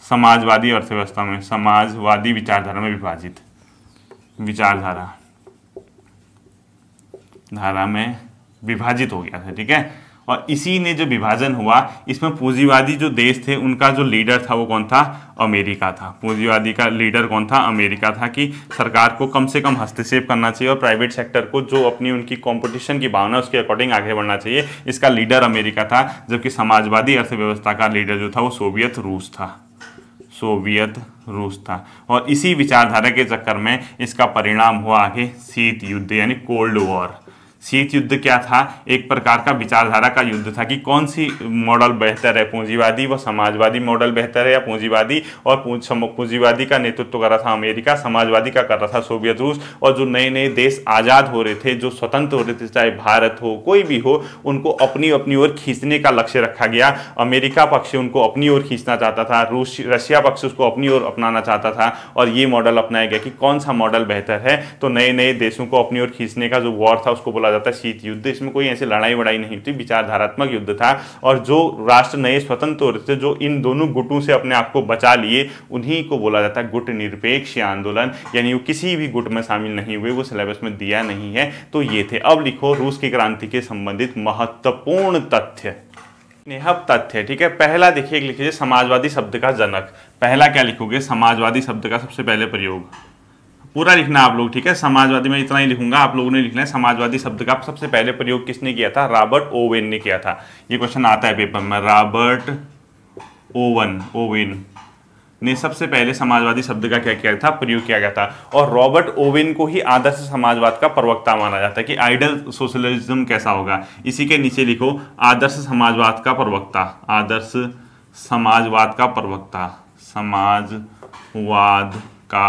समाजवादी अर्थव्यवस्था में समाजवादी विचारधारा में विभाजित विचारधारा धारा में विभाजित हो गया था ठीक है और इसी ने जो विभाजन हुआ इसमें पूंजीवादी जो देश थे उनका जो लीडर था वो कौन था अमेरिका था पूंजीवादी का लीडर कौन था अमेरिका था कि सरकार को कम से कम हस्तक्षेप करना चाहिए और प्राइवेट सेक्टर को जो अपनी उनकी कंपटीशन की भावना उसके अकॉर्डिंग आगे बढ़ना चाहिए इसका लीडर अमेरिका था जबकि समाजवादी अर्थव्यवस्था का लीडर जो था वो सोवियत रूस था सोवियत रूस था और इसी विचारधारा के चक्कर में इसका परिणाम हुआ आगे शीत युद्ध यानी कोल्ड वॉर शीत युद्ध क्या था एक प्रकार का विचारधारा का युद्ध था कि कौन सी मॉडल बेहतर है पूंजीवादी व समाजवादी मॉडल बेहतर है या पूंजीवादी और पूंजीवादी का नेतृत्व कर रहा था अमेरिका समाजवादी का कर रहा था सोवियत रूस और जो नए नए देश आज़ाद हो रहे थे जो स्वतंत्र हो रहे थे चाहे भारत हो कोई भी हो उनको अपनी अपनी ओर खींचने का लक्ष्य रखा गया अमेरिका पक्ष उनको अपनी ओर खींचना चाहता था रूस रशिया पक्ष उसको अपनी ओर अपनाना चाहता था और ये मॉडल अपनाया गया कि कौन सा मॉडल बेहतर है तो नए नए देशों को अपनी ओर खींचने का जो वॉर था उसको बोला कहा जाता है शीत युद्ध इसमें कोई ऐसी लड़ाई वड़ाई नहीं थी विचारधारात्मक युद्ध था और जो राष्ट्र नए स्वतंत्र हो रहे थे जो इन दोनों गुटों से अपने आप को बचा लिए उन्हीं को बोला जाता है गुट निरपेक्ष आंदोलन यानी वो किसी भी गुट में शामिल नहीं हुए वो सिलेबस में दिया नहीं है तो ये थे अब लिखो रूस की क्रांति के संबंधित महत्वपूर्ण तथ्य नेहब तथ्य ठीक है पहला देखिए लिखिए समाजवादी शब्द का जनक पहला क्या लिखोगे समाजवादी शब्द का सबसे पहले प्रयोग पूरा लिखना आप लोग ठीक है समाजवादी में इतना ही लिखूंगा आप लोगों ने लिखना है समाजवादी शब्द का सबसे पहले प्रयोग किसने किया था रॉबर्ट ओवेन ने किया था ये क्वेश्चन आता है पेपर में रॉबर्ट ओवन ओवेन ने सबसे पहले समाजवादी शब्द का क्या किया था प्रयोग किया गया था और रॉबर्ट ओवेन को ही आदर्श समाजवाद का प्रवक्ता माना जाता है कि आइडल सोशलिज्म कैसा होगा इसी के नीचे लिखो आदर्श समाजवाद का प्रवक्ता आदर्श समाजवाद का प्रवक्ता समाजवाद का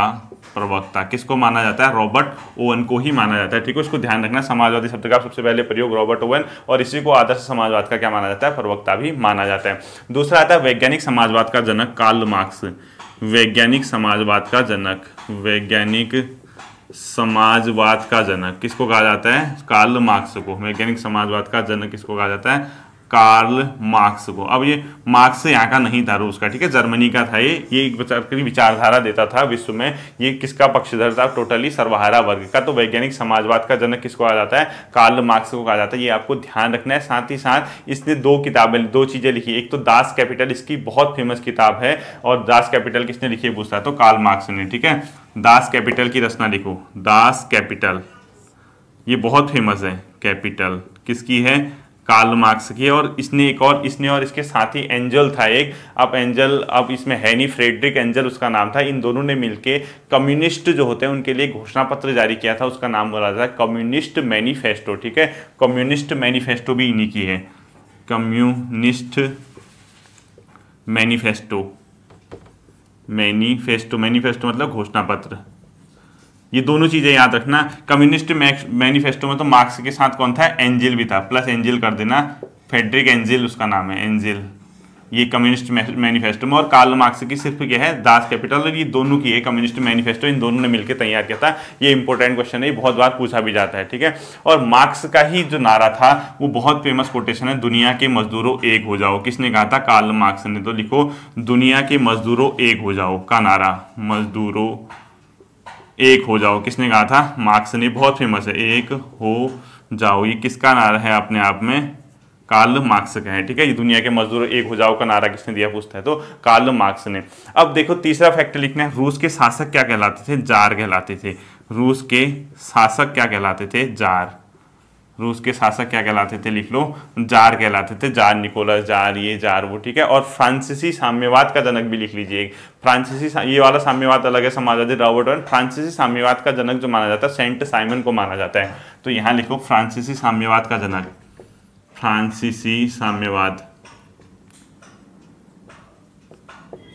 प्रवक्ता किसको माना जाता है रॉबर्ट ओवन को ही माना जाता है ठीक है उसको ध्यान रखना समाजवादी शब्द का सबसे पहले प्रयोग रॉबर्ट ओवन और इसी को आदर्श समाजवाद का क्या माना जाता है प्रवक्ता भी माना जाता है दूसरा आता है वैज्ञानिक समाजवाद का जनक कार्ल मार्क्स वैज्ञानिक समाजवाद का जनक वैज्ञानिक समाजवाद का जनक किसको कहा जाता है कार्ल मार्क्स को वैज्ञानिक समाजवाद का जनक किसको कहा जाता है कार्ल मार्क्स को अब ये मार्क्स यहाँ का नहीं था रूस का ठीक है जर्मनी का था ये ये विचारधारा देता था विश्व में ये किसका पक्षधर था टोटली सर्वहारा वर्ग का तो वैज्ञानिक समाजवाद का जनक किसको कहा जाता है कार्ल मार्क्स को कहा जाता है ये आपको ध्यान रखना है साथ ही साथ इसने दो किताबें दो चीज़ें लिखी एक तो दास कैपिटल इसकी बहुत फेमस किताब है और दास कैपिटल किसने लिखी है पूछता तो कार्ल मार्क्स ने ठीक है दास कैपिटल की रचना लिखो दास कैपिटल ये बहुत फेमस है कैपिटल किसकी है कार्ल मार्क्स की और इसने एक और इसने और इसके साथ ही एंजल था एक अब एंजल अब इसमें हैनी फ्रेडरिक एंजल उसका नाम था इन दोनों ने मिलके कम्युनिस्ट जो होते हैं उनके लिए घोषणा पत्र जारी किया था उसका नाम बोला था कम्युनिस्ट मैनिफेस्टो ठीक है कम्युनिस्ट मैनिफेस्टो भी इन्हीं की है कम्युनिस्ट मैनिफेस्टो मैनिफेस्टो मैनिफेस्टो मतलब घोषणा पत्र ये दोनों चीज़ें याद रखना कम्युनिस्ट मैनिफेस्टो में तो मार्क्स के साथ कौन था एंजिल भी था प्लस एंजिल कर देना फेडरिक एंजिल उसका नाम है एंजिल ये कम्युनिस्ट मैनिफेस्टो में और कार्ल मार्क्स की सिर्फ क्या है दास कैपिटल और ये दोनों की है कम्युनिस्ट मैनिफेस्टो इन दोनों ने मिलकर तैयार किया था ये इंपॉर्टेंट क्वेश्चन है बहुत बार पूछा भी जाता है ठीक है और मार्क्स का ही जो नारा था वो बहुत फेमस कोटेशन है दुनिया के मजदूरों एक हो जाओ किसने कहा था कार्ल मार्क्स ने तो लिखो दुनिया के मजदूरों एक हो जाओ का नारा मजदूरों एक हो जाओ किसने कहा था मार्क्स ने बहुत फेमस है एक हो जाओ ये किसका नारा है अपने आप में कार्ल मार्क्स का है ठीक है ये दुनिया के मजदूर एक हो जाओ का नारा किसने दिया पूछता है तो कार्ल मार्क्स ने अब देखो तीसरा फैक्ट लिखना है रूस के शासक क्या कहलाते थे जार कहलाते थे रूस के शासक क्या कहलाते थे जार रूस के शासक क्या कहलाते थे लिख लो जार कहलाते थे जार निकोलस जार ये जार वो ठीक है और फ्रांसीसी साम्यवाद का जनक भी लिख लीजिए फ्रांसीसी ये वाला साम्यवाद अलग है समाजवादी रॉबर्ट और फ्रांसीसी साम्यवाद का जनक जो माना जाता है सेंट साइमन को माना जाता है तो यहाँ लिखो फ्रांसीसी साम्यवाद का जनक फ्रांसीसी साम्यवाद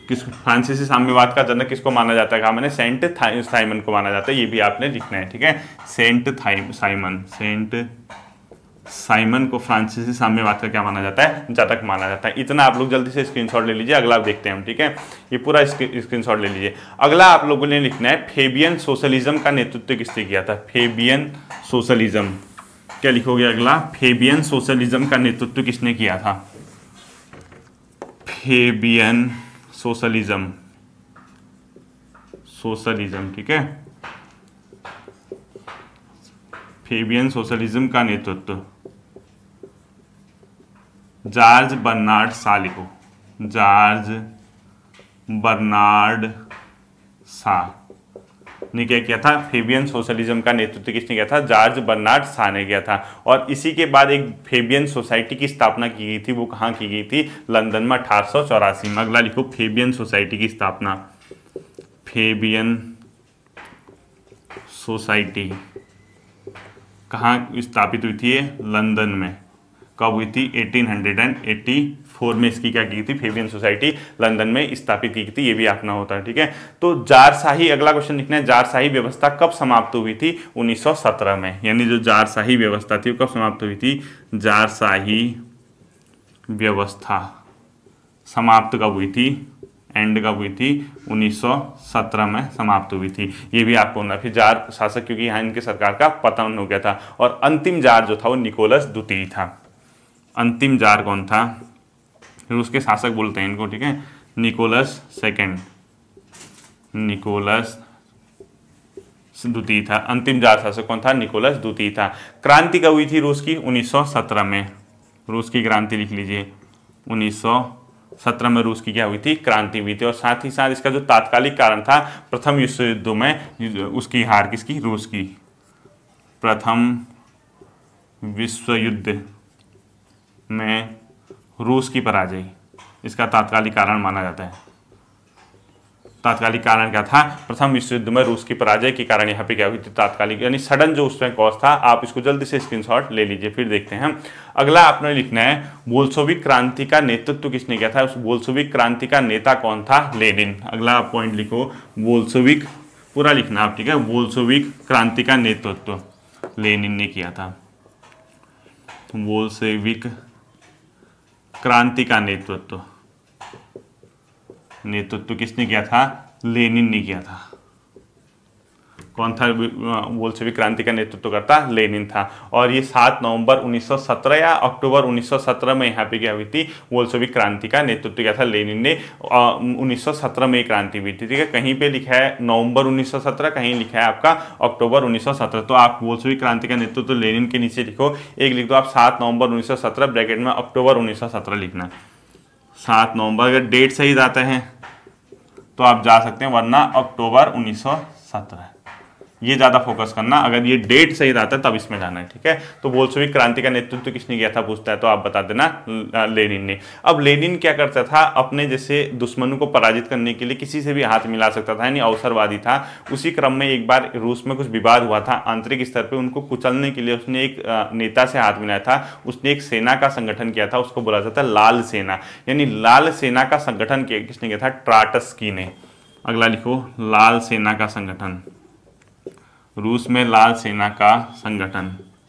किस फ्रांसीसी साम्यवाद का जनक किसको माना जाता है कहा मैंने सेंट साइमन को माना जाता है ये भी आपने लिखना है ठीक है सेंट साइमन सेंट साइमन को फ्रांसीसी साम्यवाद का क्या माना जाता है जातक माना जाता है इतना आप लोग जल्दी से स्क्रीनशॉट ले लीजिए अगला आप देखते हैं हम ठीक है ये पूरा स्क्रीनशॉट ले लीजिए अगला आप लोगों ने लिखना है फेबियन सोशलिज्म का नेतृत्व किसने किया था फेबियन सोशलिज्म क्या लिखोगे अगला फेबियन सोशलिज्म का नेतृत्व किसने किया था फेबियन सोशलिज्म सोशलिज्म ठीक है फेबियन सोशलिज्म का नेतृत्व जॉर्ज बर्नार्ड सालिको जॉर्ज बर्नार्ड सा ने क्या किया था फेबियन सोशलिज्म का नेतृत्व किसने किया था जॉर्ज बर्नार्ड शाह ने किया था और इसी के बाद एक फेबियन सोसाइटी की स्थापना की गई थी वो कहाँ की गई थी लंदन में अठारह में अगला लिखो फेबियन सोसाइटी की स्थापना फेबियन सोसाइटी कहाँ स्थापित हुई थी लंदन में कब हुई थी 1884 में इसकी क्या की थी फेवियन सोसाइटी लंदन में स्थापित की थी ये भी आपना होता है ठीक है तो जारशाही अगला क्वेश्चन लिखना है जारशाही व्यवस्था कब समाप्त हुई थी 1917 में यानी जो जारशाही व्यवस्था थी वो कब समाप्त हुई थी जारशाही व्यवस्था समाप्त कब हुई थी एंड कब हुई थी 1917 में समाप्त हुई थी ये भी आपको होना फिर जार शासक क्योंकि यहाँ इनके सरकार का पतन हो गया था और अंतिम जार जो था वो निकोलस द्वितीय था अंतिम जार कौन था रूस के शासक बोलते हैं इनको ठीक है निकोलस सेकेंड निकोलस द्वितीय था अंतिम जार शासक कौन था निकोलस द्वितीय था क्रांति कब हुई थी रूस की 1917 में रूस की क्रांति लिख लीजिए 1917 में रूस की क्या हुई थी क्रांति हुई थी और साथ ही साथ इसका जो तात्कालिक कारण था प्रथम विश्व युद्ध में उसकी हार किसकी रूस की प्रथम विश्व युद्ध में रूस की पराजय इसका तात्कालिक कारण माना जाता है तात्कालिक कारण क्या था प्रथम विश्व युद्ध में रूस की पराजय के कारण यहाँ पे क्या हुई थी तात्कालिक यानी सडन जो उसमें कॉज था आप इसको जल्दी से स्क्रीनशॉट ले लीजिए फिर देखते हैं अगला आपने लिखना है बोल्सोविक क्रांति का नेतृत्व तो किसने किया था उस बोल्सोविक क्रांति का नेता कौन था लेनिन अगला पॉइंट लिखो बोल्सोविक पूरा लिखना आप ठीक है बोल्सोविक क्रांति का नेतृत्व लेनिन ने किया था बोल्सोविक क्रांति का नेतृत्व नेतृत्व किसने किया था लेनिन ने किया था कौन था क्रांति का नेतृत्व करता लेनिन था और ये सात नवंबर 1917 या अक्टूबर 1917 में यहाँ पे क्या हुई थी बोल्शेविक क्रांति का नेतृत्व किया था लेनिन ने उन्नीस में ये क्रांति हुई थी ठीक है कहीं पे लिखा है नवंबर 1917 कहीं लिखा है आपका अक्टूबर 1917 तो आप बोल्शेविक क्रांति का नेतृत्व लेनिन के नीचे लिखो एक लिख दो आप सात नवंबर उन्नीस ब्रैकेट में अक्टूबर उन्नीस लिखना सात नवंबर अगर डेट सही जाते हैं तो आप जा सकते हैं वरना अक्टूबर सत्रह ये ज़्यादा फोकस करना अगर ये डेट सही रहता है तब इसमें जाना है ठीक है तो बोल्सोविक क्रांति का नेतृत्व तो किसने किया था पूछता है तो आप बता देना लेनिन ने अब लेनिन क्या करता था अपने जैसे दुश्मनों को पराजित करने के लिए किसी से भी हाथ मिला सकता था यानी अवसरवादी था उसी क्रम में एक बार रूस में कुछ विवाद हुआ था आंतरिक स्तर पर उनको कुचलने के लिए उसने एक नेता से हाथ मिलाया था उसने एक सेना का संगठन किया था उसको बोला जाता था लाल सेना यानी लाल सेना का संगठन किसने किया था ट्राटस्की ने अगला लिखो लाल सेना का संगठन रूस में लाल सेना का संगठन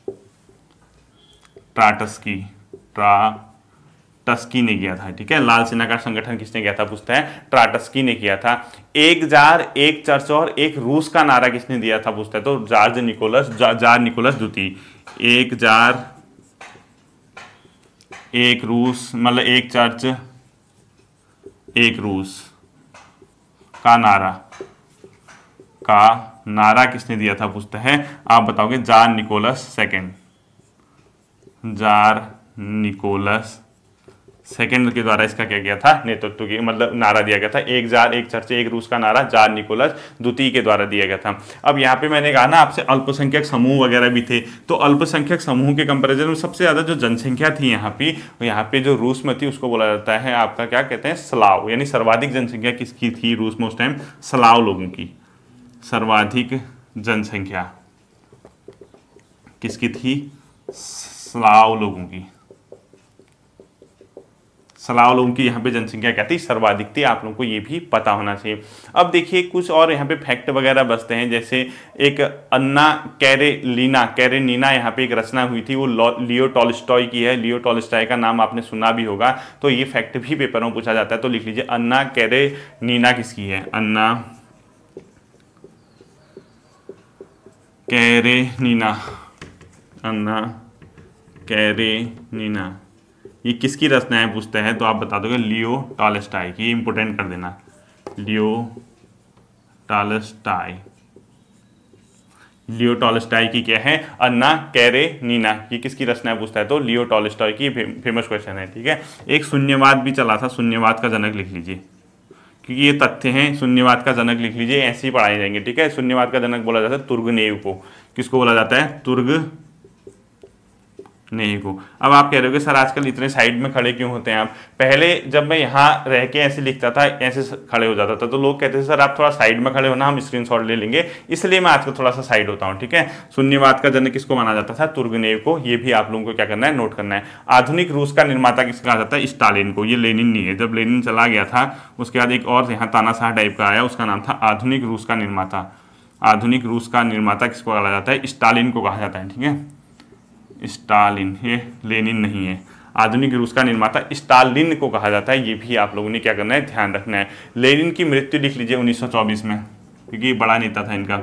ट्राटस्की ट्रा टस्की ने किया था ठीक है लाल सेना का संगठन किसने किया था पूछता है ट्राटस्की ने किया था एक जार एक चर्च और एक रूस का नारा किसने दिया था पूछता है तो जार्ज निकोलस जा, जार निकोलस द्वितीय एक जार एक रूस मतलब एक चर्च एक रूस का नारा का नारा किसने दिया था पूछता है आप बताओगे czar Nicholas second czar Nicholas second के द्वारा इसका क्या गया था नेतृत्व की मतलब नारा दिया गया था एक जार एक चर्च एक रूस का नारा जार निकोलस द्वितीय के द्वारा दिया गया था अब यहाँ पे मैंने कहा ना आपसे अल्पसंख्यक समूह वगैरह भी थे तो अल्पसंख्यक समूह के कंपैरिजन में सबसे ज़्यादा जो जनसंख्या थी यहाँ पे यहाँ पे जो रूस में थी उसको बोला जाता है आपका क्या कहते हैं सलाव यानी सर्वाधिक जनसंख्या किसकी थी रूस में उस टाइम सलाव लोगों की सर्वाधिक जनसंख्या किसकी थी सलाव लोगों की सलाव लोगों की यहाँ पे जनसंख्या क्या थी सर्वाधिक थी आप लोगों को ये भी पता होना चाहिए अब देखिए कुछ और यहाँ पे फैक्ट वगैरह बसते हैं जैसे एक अन्ना कैरे लीना कैरे नीना यहाँ पे एक रचना हुई थी वो लियो टॉलिस्टॉय की है लियो टॉलिस्टॉय का नाम आपने सुना भी होगा तो ये फैक्ट भी पेपर में पूछा जाता है तो लिख लीजिए अन्ना कैरे नीना किसकी है अन्ना कैरेनिना अन्ना नीना ये किसकी रचनाएं पूछते हैं तो आप बता दोगे लियो टॉलेस्टाई की इंपोर्टेंट कर देना लियो टॉलेस्टाई लियो टॉलेस्टाई की क्या है अन्ना कैरे नीना ये किसकी रचनाएं पूछता है तो लियो टॉलेस्टाई की फेमस क्वेश्चन है ठीक है एक शून्यवाद भी चला था शून्यवाद का जनक लिख लीजिए क्योंकि ये तथ्य हैं शून्यवाद का जनक लिख लीजिए ऐसे ही पढ़ाए जाएंगे ठीक है शून्यवाद का जनक बोला जाता है तुर्गनेव को किसको बोला जाता है तुर्ग नहीं को अब आप कह रहे हो कि सर आजकल इतने साइड में खड़े क्यों होते हैं आप पहले जब मैं यहाँ रह के ऐसे लिखता था ऐसे खड़े हो जाता था तो लोग कहते थे सर आप थोड़ा साइड में खड़े होना हम स्क्रीन शॉट ले लेंगे इसलिए मैं आजकल थोड़ा सा साइड होता हूँ ठीक है शून्यवाद का जन्म किसको माना जाता था तुर्गनेव को ये भी आप लोगों को क्या करना है नोट करना है आधुनिक रूस का निर्माता किसका कहा जाता है स्टालिन को ये लेनिन नहीं है जब लेनिन चला गया था उसके बाद एक और यहाँ तानाशाह टाइप का आया उसका नाम था आधुनिक रूस का निर्माता आधुनिक रूस का निर्माता किसको कहा जाता है स्टालिन को कहा जाता है ठीक है स्टालिन ये लेनिन नहीं है आधुनिक रूस का निर्माता स्टालिन को कहा जाता है ये भी आप लोगों ने क्या करना है ध्यान रखना है लेनिन की मृत्यु लिख लीजिए 1924 में क्योंकि बड़ा नेता था इनका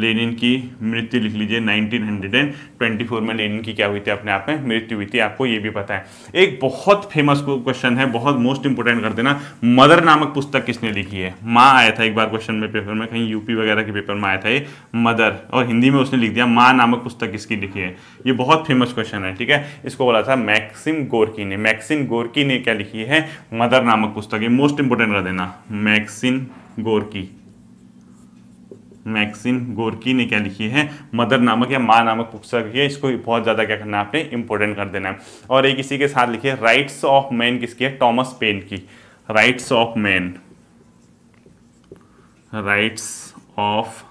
लेनिन की मृत्यु लिख लीजिए 1924 में लेनिन की क्या हुई थी अपने आप में मृत्यु हुई थी आपको ये भी पता है एक बहुत फेमस क्वेश्चन है बहुत मोस्ट इंपोर्टेंट कर देना मदर नामक पुस्तक किसने लिखी है माँ आया था एक बार क्वेश्चन में पेपर में कहीं यूपी वगैरह के पेपर में आया था ये मदर और हिंदी में उसने लिख दिया माँ नामक पुस्तक किसकी लिखी है ये बहुत फेमस क्वेश्चन है ठीक है इसको बोला था मैक्सिम गोरकी ने मैक्सिम गोरकी ने क्या लिखी है मदर नामक पुस्तक ये मोस्ट इंपोर्टेंट कर देना मैक्सिन गोरकी मैक्सिम गोरकी ने क्या लिखी है मदर नामक या माँ नामक पुस्तक है इसको बहुत ज़्यादा क्या करना है आपने इंपॉर्टेंट कर देना है और एक इसी के साथ है राइट्स ऑफ मैन किसकी है टॉमस पेन की rights of man rights of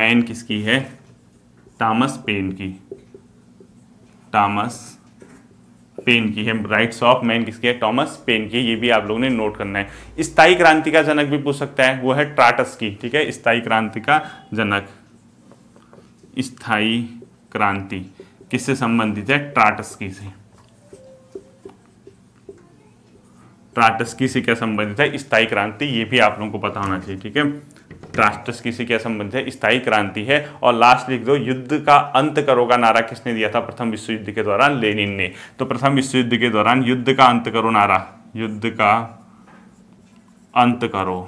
man किसकी है टॉमस पेन की टॉमस पेन की है राइट्स ऑफ मैन किसकी है टॉमस पेन की ये भी आप लोगों ने नोट करना है स्थाई क्रांति का जनक भी पूछ सकता है वो है ट्राटस की ठीक है स्थाई क्रांति का जनक स्थाई क्रांति किससे संबंधित है ट्राटस की से ट्राटस की से क्या संबंधित है स्थाई क्रांति ये भी आप लोगों को पता होना चाहिए ठीक है किसी के संबंध है स्थायी क्रांति है और लास्ट लिख दो युद्ध का अंत करो का नारा किसने दिया था प्रथम विश्व युद्ध के दौरान लेनिन ने तो प्रथम विश्व युद्ध के दौरान युद्ध का अंत करो नारा युद्ध का अंत करो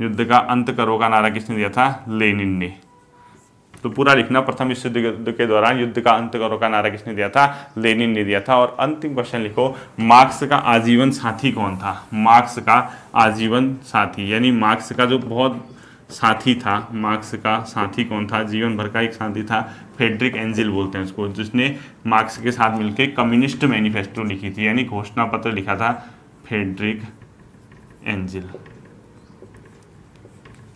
युद्ध का अंत करो का नारा किसने दिया था लेनिन ने तो पूरा लिखना प्रथम विश्व युद्ध के दौरान युद्ध का अंत करो का नारा किसने दिया था लेनिन ने दिया था और अंतिम क्वेश्चन लिखो मार्क्स का आजीवन साथी कौन था मार्क्स का आजीवन साथी यानी मार्क्स का जो बहुत साथी था मार्क्स का साथी कौन था जीवन भर का एक साथी था फेडरिक एंजिल बोलते हैं उसको जिसने मार्क्स के साथ मिलकर कम्युनिस्ट मैनिफेस्टो लिखी थी यानी घोषणा पत्र लिखा था फेडरिक एंजिल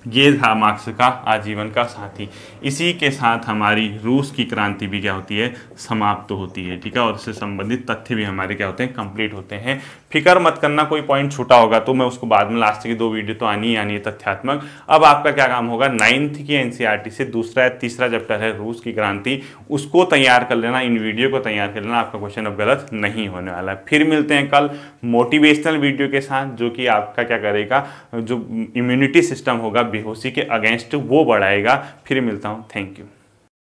ये था मार्क्स का आजीवन का साथी इसी के साथ हमारी रूस की क्रांति भी क्या होती है समाप्त तो होती है ठीक है और इससे संबंधित तथ्य भी हमारे क्या होते हैं कंप्लीट होते हैं फिकर मत करना कोई पॉइंट छूटा होगा तो मैं उसको बाद में लास्ट की दो वीडियो तो आनी ही आनी है तथ्यात्मक अब आपका क्या काम होगा नाइन्थ की एनसीईआरटी e से दूसरा या तीसरा चैप्टर है रूस की क्रांति उसको तैयार कर लेना इन वीडियो को तैयार कर लेना आपका क्वेश्चन अब गलत नहीं होने वाला है फिर मिलते हैं कल मोटिवेशनल वीडियो के साथ जो कि आपका क्या करेगा जो इम्यूनिटी सिस्टम होगा बेहोशी के अगेंस्ट वो बढ़ाएगा फिर मिलता हूँ थैंक यू